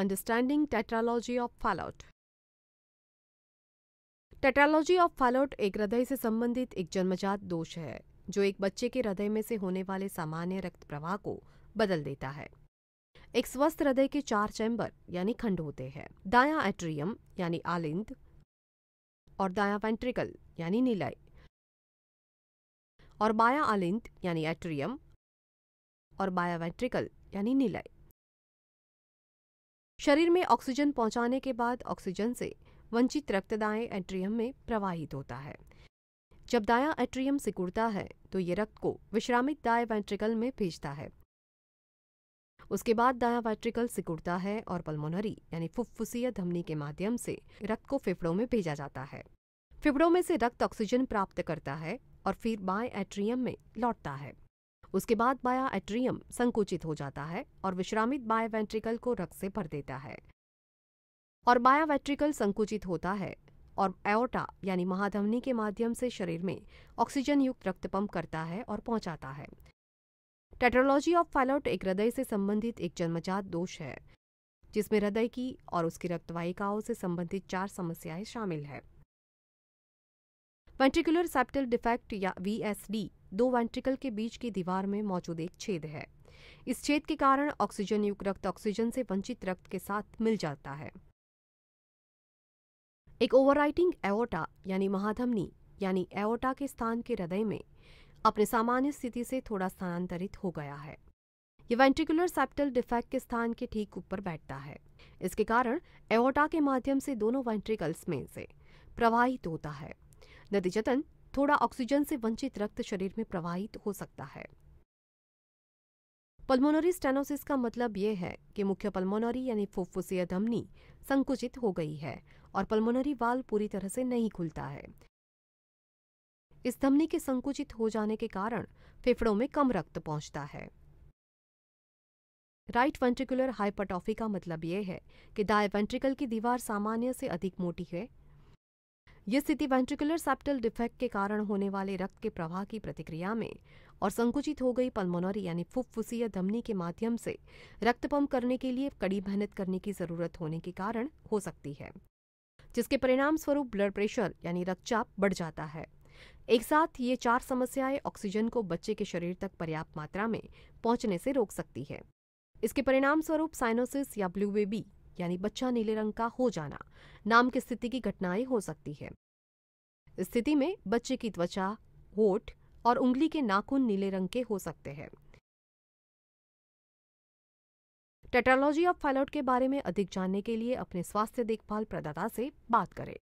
understanding tetralogy of Fallout tetralogy of Fallot एक हृदय से संबंधित एक जन्मजात दोष है जो एक बच्चे के हृदय में से होने वाले सामान्य रक्त प्रवाह को बदल देता है एक स्वस्थ हृदय के चार चैम्बर यानी खंड होते हैं दाया एट्रियम यानी आलिंद और दाया वेंट्रिकल यानी नीलय और बाया आलिंद यानी एट्रियम और बाया वेंट्रिकल यानी नीलय शरीर में ऑक्सीजन पहुंचाने के बाद ऑक्सीजन से वंचित रक्तदाएं एट्रियम में प्रवाहित होता है जब दाया एट्रियम सिकुड़ता है तो ये रक्त को विश्रामित दाया वेंट्रिकल में भेजता है उसके बाद दाया वेंट्रिकल सिकुड़ता है और पल्मोनरी यानी फुफ्फुसीय धमनी के माध्यम से रक्त को फेफड़ों में भेजा जाता है फेफड़ों में से रक्त ऑक्सीजन प्राप्त करता है और फिर बाएं एट्रियम में लौटता है उसके बाद बाया एट्रियम संकुचित हो जाता है और विश्रामित बायोवेंट्रिकल वेंट्रिकल को रक्त से भर देता है और बाया वेंट्रिकल संकुचित होता है और एओटा यानी महाधमनी के माध्यम से शरीर में ऑक्सीजन युक्त रक्त पंप करता है और पहुंचाता है टेट्रोलॉजी ऑफ फैलोट एक हृदय से संबंधित एक जन्मजात दोष है जिसमें हृदय की और उसकी रक्तवाहिकाओं से संबंधित चार समस्याएं शामिल है वेंट्रिकुलर सेप्टल डिफेक्ट या वीएसडी दो वेंट्रिकल के बीच की दीवार में मौजूद एक छेद है इस छेद के कारण ऑक्सीजन युक्त रक्त ऑक्सीजन से वंचित रक्त के साथ मिल जाता है एक ओवरराइटिंग एओटा यानी महाधमनी यानी एओटा के स्थान के हृदय में अपने सामान्य स्थिति से थोड़ा स्थानांतरित हो गया है यह वेंट्रिकुलर सेप्टल डिफेक्ट के स्थान के ठीक ऊपर बैठता है इसके कारण एओटा के माध्यम से दोनों वेंट्रिकल्स में से प्रवाहित होता है नतीजतन थोड़ा ऑक्सीजन से वंचित रक्त शरीर में प्रवाहित हो सकता है पल्मोनरी स्टेनोसिस का मतलब यह है कि मुख्य पल्मोनरी यानी फुफ्फुसीय धमनी संकुचित हो गई है और पल्मोनरी वाल पूरी तरह से नहीं खुलता है इस धमनी के संकुचित हो जाने के कारण फेफड़ों में कम रक्त पहुंचता है राइट वेंट्रिकुलर हाइपरटॉफी का मतलब यह है कि दाएं वेंट्रिकल की दीवार सामान्य से अधिक मोटी है ये स्थिति वेंट्रिकुलर सेप्टल डिफेक्ट के कारण होने वाले रक्त के प्रवाह की प्रतिक्रिया में और संकुचित हो गई पल्मोनरी यानी फुफ्फुसीय धमनी के माध्यम से रक्त पंप करने के लिए कड़ी मेहनत करने की जरूरत होने के कारण हो सकती है जिसके परिणाम स्वरूप ब्लड प्रेशर यानी रक्तचाप बढ़ जाता है एक साथ ये चार समस्याएं ऑक्सीजन को बच्चे के शरीर तक पर्याप्त मात्रा में पहुंचने से रोक सकती है इसके परिणाम स्वरूप साइनोसिस या ब्लू बेबी यानी बच्चा नीले रंग का हो जाना नाम की स्थिति की घटनाएं हो सकती है स्थिति में बच्चे की त्वचा होठ और उंगली के नाखून नीले रंग के हो सकते हैं टेटालॉजी ऑफ फाइलआउट के बारे में अधिक जानने के लिए अपने स्वास्थ्य देखभाल प्रदाता से बात करें